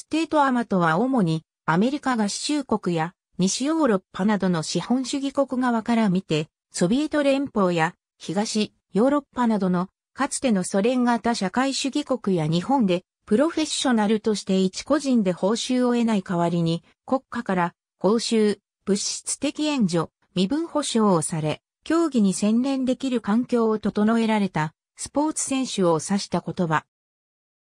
ステートアマとは主にアメリカ合衆国や西ヨーロッパなどの資本主義国側から見て、ソビエト連邦や東ヨーロッパなどのかつてのソ連型社会主義国や日本でプロフェッショナルとして一個人で報酬を得ない代わりに国家から報酬、物質的援助、身分保障をされ、競技に専念できる環境を整えられたスポーツ選手を指した言葉。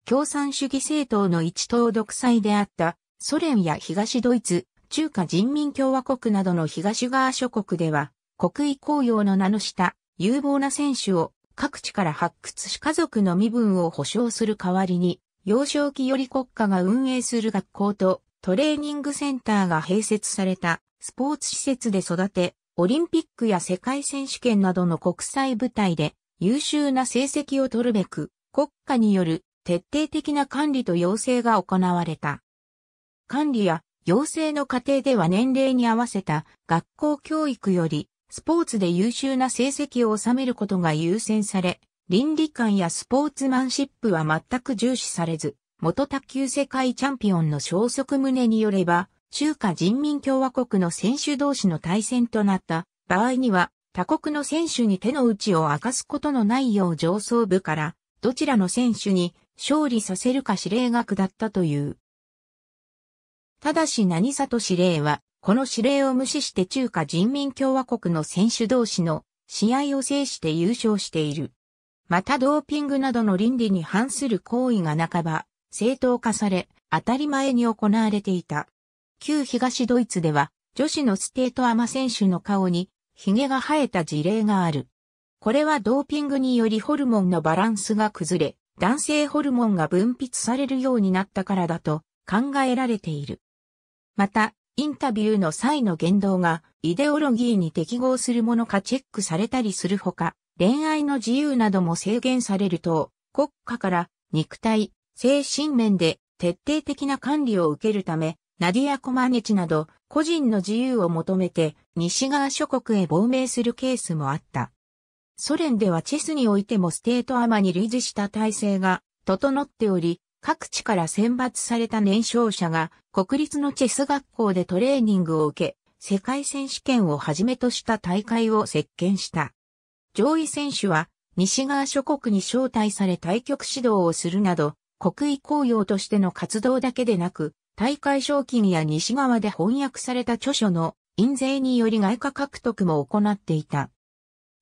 共産主義政党の一党独裁であったソ連や東ドイツ、中華人民共和国などの東側諸国では、国威公用の名の下、有望な選手を各地から発掘し家族の身分を保障する代わりに、幼少期より国家が運営する学校とトレーニングセンターが併設されたスポーツ施設で育て、オリンピックや世界選手権などの国際舞台で優秀な成績を取るべく、国家による徹底的な管理と要請が行われた。管理や要請の過程では年齢に合わせた学校教育よりスポーツで優秀な成績を収めることが優先され、倫理観やスポーツマンシップは全く重視されず、元卓球世界チャンピオンの消息胸によれば、中華人民共和国の選手同士の対戦となった場合には、他国の選手に手の内を明かすことのないよう上層部から、どちらの選手に勝利させるか指令が下ったという。ただし何里司令は、この指令を無視して中華人民共和国の選手同士の試合を制して優勝している。またドーピングなどの倫理に反する行為が半ば正当化され、当たり前に行われていた。旧東ドイツでは、女子のステートアマ選手の顔に、髭が生えた事例がある。これはドーピングによりホルモンのバランスが崩れ、男性ホルモンが分泌されるようになったからだと考えられている。また、インタビューの際の言動がイデオロギーに適合するものかチェックされたりするほか、恋愛の自由なども制限されると、国家から肉体、精神面で徹底的な管理を受けるため、ナディア・コマネチなど個人の自由を求めて西側諸国へ亡命するケースもあった。ソ連ではチェスにおいてもステートアマに類似した体制が整っており、各地から選抜された年少者が国立のチェス学校でトレーニングを受け、世界選手権をはじめとした大会を席巻した。上位選手は西側諸国に招待され対局指導をするなど、国威公用としての活動だけでなく、大会賞金や西側で翻訳された著書の印税により外貨獲得も行っていた。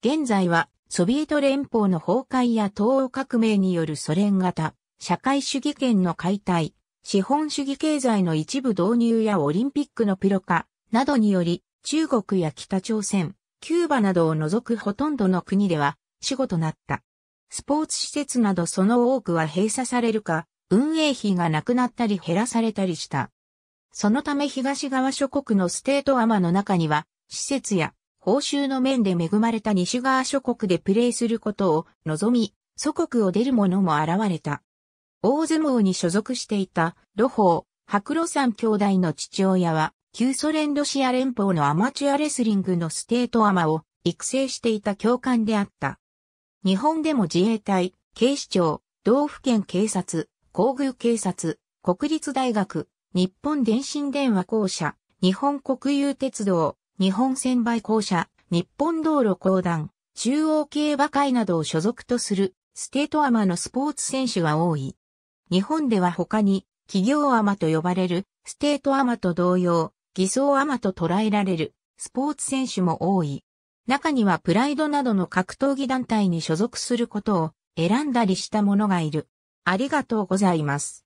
現在はソビエト連邦の崩壊や東欧革命によるソ連型社会主義圏の解体、資本主義経済の一部導入やオリンピックのピロ化などにより中国や北朝鮮、キューバなどを除くほとんどの国では死後となった。スポーツ施設などその多くは閉鎖されるか、運営費がなくなったり減らされたりした。そのため東側諸国のステートアマの中には、施設や報酬の面で恵まれた西側諸国でプレーすることを望み、祖国を出る者も現れた。大相撲に所属していた、露法、白露山兄弟の父親は、旧ソ連ロシア連邦のアマチュアレスリングのステートアマを育成していた教官であった。日本でも自衛隊、警視庁、道府県警察、皇宮警察、国立大学、日本電信電話公社、日本国有鉄道、日本船売公社、日本道路公団、中央競馬会などを所属とするステートアマのスポーツ選手が多い。日本では他に企業アマと呼ばれるステートアマと同様、偽装アマと捉えられるスポーツ選手も多い。中にはプライドなどの格闘技団体に所属することを選んだりした者がいる。ありがとうございます。